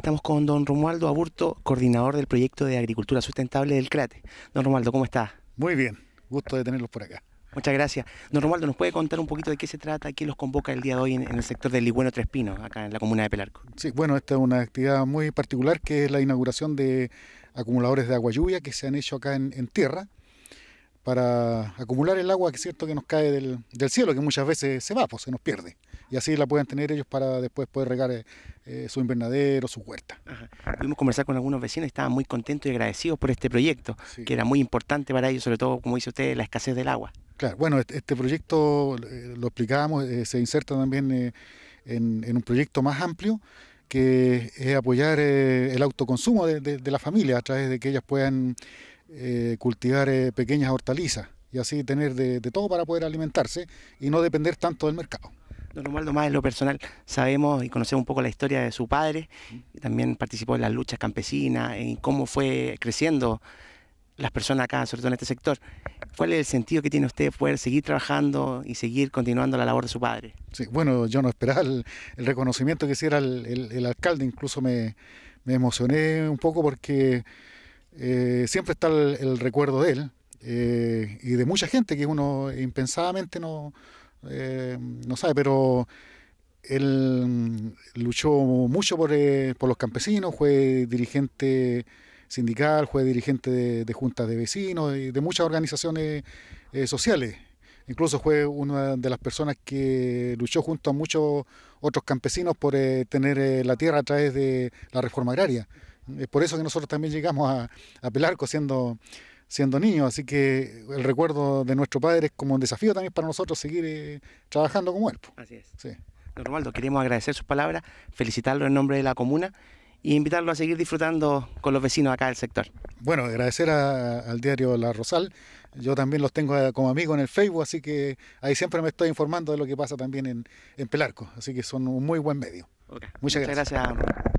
Estamos con don Romualdo Aburto, coordinador del proyecto de agricultura sustentable del CRATE. Don Romualdo, ¿cómo está? Muy bien, gusto de tenerlos por acá. Muchas gracias. Don Romualdo, ¿nos puede contar un poquito de qué se trata, qué los convoca el día de hoy en, el sector del Ligüeno Tres acá en la comuna de Pelarco? Sí, bueno, esta es una actividad muy particular que es la inauguración de acumuladores de agua lluvia que se han hecho acá en, tierra para acumular el agua que es cierto que nos cae del, del cielo, que muchas veces se va, pues se nos pierde y así la puedan tener ellos para después poder regar eh, eh, su invernadero, su huerta. Ajá. Pudimos conversar con algunos vecinos y estaban muy contentos y agradecidos por este proyecto, que era muy importante para ellos, sobre todo, como dice usted, la escasez del agua. Claro, bueno, este, este proyecto, eh, lo explicábamos, se inserta también en, un proyecto más amplio que es apoyar el autoconsumo de, de, la familia a través de que ellas puedan cultivar pequeñas hortalizas y así tener de todo para poder alimentarse y no depender tanto del mercado. Don Romualdo, más en lo personal, sabemos y conocemos un poco la historia de su padre, también participó en las luchas campesinas, y cómo fue creciendo las personas acá, sobre todo en este sector. ¿Cuál es el sentido que tiene usted poder seguir trabajando y seguir continuando la labor de su padre? Sí, bueno, yo no esperaba el, reconocimiento que hiciera el, alcalde, incluso me, emocioné un poco porque eh, siempre está el, recuerdo de él eh, y de mucha gente que uno impensadamente no eh, no sabe, pero él mm, luchó mucho eh, por, los campesinos, fue dirigente sindical, fue dirigente de, juntas de vecinos y de muchas organizaciones eh, sociales. Incluso fue una de las personas que luchó junto a muchos otros campesinos por tener la tierra a través de la reforma agraria. Es por eso que nosotros también llegamos a, apelar Pelarco siendo siendo niños. Así que el recuerdo de nuestro padre es como un desafío también para nosotros seguir eh, trabajando como él. Así es. Sí. Don Romaldo, queremos agradecer sus palabras, felicitarlo en nombre de la comuna y e invitarlo a seguir disfrutando con los vecinos acá del sector. Bueno, agradecer al diario La Rosal. Yo también los tengo eh, como amigos en el Facebook, así que ahí siempre me estoy informando de lo que pasa también en, Pelarco. Así que son un muy buen medio. Muchas, gracias.